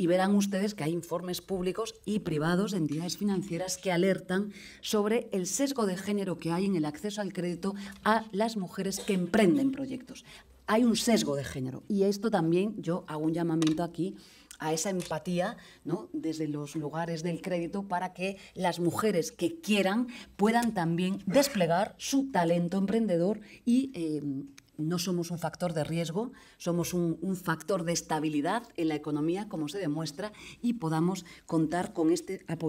y verán ustedes que hay informes públicos y privados de entidades financieras que alertan sobre el sesgo de género que hay en el acceso al crédito a las mujeres que emprenden proyectos hay un sesgo de género. Y esto también yo hago un llamamiento aquí a esa empatía ¿no? desde los lugares del crédito para que las mujeres que quieran puedan también desplegar su talento emprendedor y eh, no somos un factor de riesgo, somos un, factor de estabilidad en la economía, como se demuestra, y podamos contar con este apoyo.